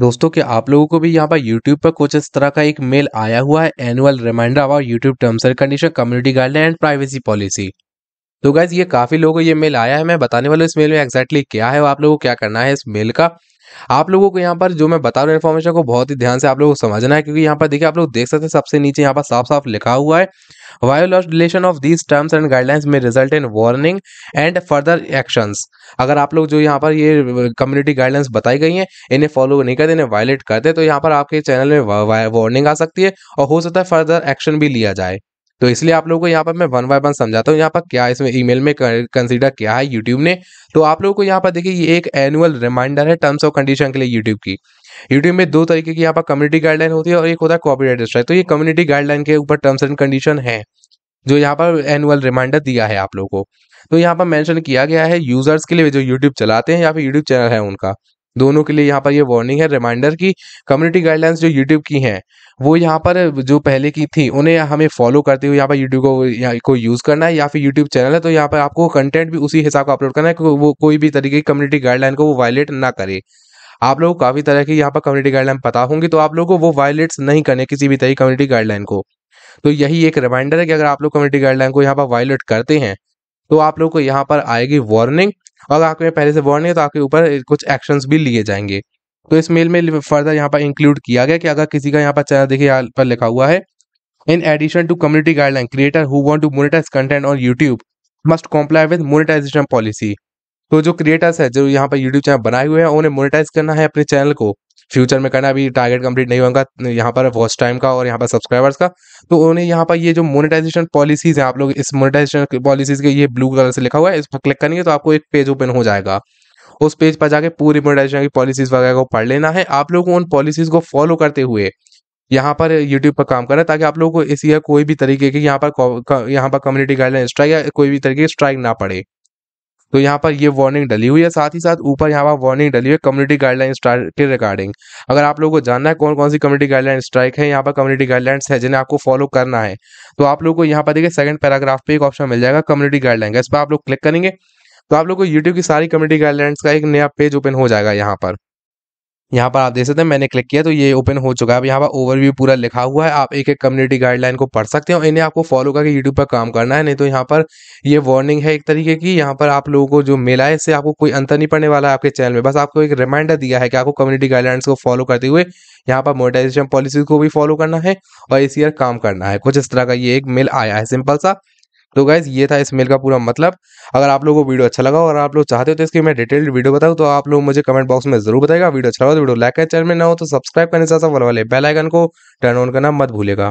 दोस्तों कि आप लोगों को भी यहाँ पर यूट्यूब पर कुछ इस तरह का एक मेल आया हुआ है annual reminder about YouTube terms and condition community guideline and privacy policy तो गाइज ये काफ़ी लोगों को ये मेल आया है मैं बताने वाला हूँ इस मेल में एक्जैक्टली क्या है आप लोगों को क्या करना है इस मेल का आप लोगों को यहाँ पर जो मैं बता रहा हूँ इन्फॉर्मेशन को बहुत ही ध्यान से आप लोगों को समझना है क्योंकि यहाँ पर देखिए आप लोग देख सकते हैं सबसे नीचे यहाँ पर साफ साफ लिखा हुआ है violation of these terms and guidelines में result in warning and further actions अगर आप लोग जो यहाँ पर ये कम्युनिटी गाइडलाइंस बताई गई हैं इन्हें फॉलो नहीं करते इन्हें वायलेट करते तो यहाँ पर आपके चैनल में वार्निंग आ सकती है और हो सकता है फर्दर एक्शन भी लिया जाए तो इसलिए आप लोगों को यहाँ पर मैं वन बाय वन समझाता हूँ यहाँ पर क्या इसमें ईमेल में कंसीडर किया है यूट्यूब ने तो आप लोगों को यहाँ पर देखिए ये एक एनुअल रिमाइंडर है टर्म्स ऑफ कंडीशन के लिए यूट्यूब की यूट्यूब में दो तरीके की यहाँ पर कम्युनिटी गाइडलाइन होती है और एक होता है कॉपीराइट स्ट्राइक तो ये कम्युनिटी गाइडलाइन के ऊपर टर्म्स एंड कंडीशन है जो यहाँ पर एनुअल रिमाइंडर दिया है आप लोगों को तो यहाँ पर मेंशन किया गया है यूजर्स के लिए जो यूट्यूब चलाते हैं या फिर यूट्यूब चैनल है उनका दोनों के लिए यहाँ पर ये यह वार्निंग है रिमाइंडर की कम्युनिटी गाइडलाइंस जो यूट्यूब की हैं वो यहाँ पर जो पहले की थी उन्हें हमें फॉलो करते हुए यहाँ पर यूट्यूब को को यूज़ करना है या फिर यूट्यूब चैनल है तो यहाँ पर आपको कंटेंट भी उसी हिसाब का अपलोड करना है को, वो कोई भी तरीके की कम्युनिटी गाइडलाइन को वो वायलेट ना करे आप लोगों को काफ़ी तरह की यहाँ पर कम्युनिटी गाइडलाइन पता होंगी तो आप लोगों को वो वायलेट्स नहीं करने किसी भी तरह की कम्युनिटी गाइडलाइन को तो यही एक रिमाइंडर है कि अगर आप लोग कम्युनिटी गाइडलाइन को यहाँ पर वायलेट करते हैं तो आप लोग को यहाँ पर आएगी वार्निंग अगर आपके में पहले से वार्निंग है तो आपके ऊपर कुछ एक्शंस भी लिए जाएंगे तो इस मेल में फर्दर यहाँ पर इंक्लूड किया गया कि अगर किसी का यहाँ पर चैनल देखिए यहाँ पर लिखा हुआ है in addition to community guideline creator who want to monetise content on YouTube must comply with monetisation policy तो जो क्रिएटर्स है जो यहाँ पर यूट्यूब चैनल बनाए हुए हैं उन्हें मोनिटाइज करना है अपने चैनल को फ्यूचर में करना अभी टारगेट कंप्लीट नहीं होगा यहाँ पर वॉच टाइम का और यहाँ पर सब्सक्राइबर्स का तो उन्होंने यहाँ पर ये जो मोनेटाइजेशन पॉलिसीज हैं आप लोग इस मोनेटाइजेशन पॉलिसीज के ये ब्लू कलर से लिखा हुआ है इस पर क्लिक करेंगे तो आपको एक पेज ओपन हो जाएगा उस पेज पर जाके पूरी मोनेटाइजेशन की पॉलिसीज वगैरह को पढ़ लेना है आप लोग उन पॉलिसीज को फॉलो करते हुए यहाँ पर यूट्यूब पर काम करना ताकि आप लोगों को इसी या कोई भी तरीके की यहाँ पर यहाँ पर कम्युनिटी गाइडलाइन स्ट्राइक या कोई भी तरीके की स्ट्राइक ना पड़े तो यहाँ पर ये वार्निंग डली हुई है साथ ही साथ ऊपर यहाँ पर वार्निंग डली हुई है कम्युनिटी गाइडलाइन स्ट्राइक के रिगार्डिंग अगर आप लोगों को जानना है कौन कौन सी कम्युनिटी गाइडलाइन स्ट्राइक है यहाँ पर कम्युनिटी गाइडलाइंस है जिन्हें आपको फॉलो करना है तो आप लोग को यहाँ पर देखिए सेकंड पैराग्राफ पे एक ऑप्शन मिल जाएगा कम्युनिटी गाइडलाइन का इस पर आप लोग क्लिक करेंगे तो आप लोग को यूट्यूब की सारी कम्युनिटी गाइडलाइंस का एक नया पेज ओपन हो जाएगा यहाँ पर यहाँ पर आप देख सकते हैं मैंने क्लिक किया तो ये ओपन हो चुका है अब यहाँ पर ओवरव्यू पूरा लिखा हुआ है आप एक एक कम्युनिटी गाइडलाइन को पढ़ सकते हो इन्हें आपको फॉलो करके यूट्यूब पर काम करना है नहीं तो यहाँ पर ये वार्निंग है एक तरीके की यहाँ पर आप लोगों को जो मिला है इससे आपको कोई अंतर नहीं पड़ने वाला है आपके चैनल में बस आपको एक रिमाइंडर दिया है कि आपको कम्युनिटी गाइडलाइंस को फॉलो करते हुए यहाँ पर मोनिटाइजेशन पॉलिसी को भी फॉलो करना है और इसी काम करना है कुछ इस तरह का ये एक मेल आया है सिंपल सा तो गाइज ये था इस मेल का पूरा मतलब अगर आप लोगों को वीडियो अच्छा लगा और आप लोग चाहते हो तो इसकी मैं डिटेल्ड वीडियो बताऊँ तो आप लोग मुझे कमेंट बॉक्स में जरूर बताएगा वीडियो अच्छा लगा तो वीडियो लाइक चैनल में ना हो तो सब्सक्राइब करने से वाले बेल आइकन को टर्न ऑन करना मत भूलेगा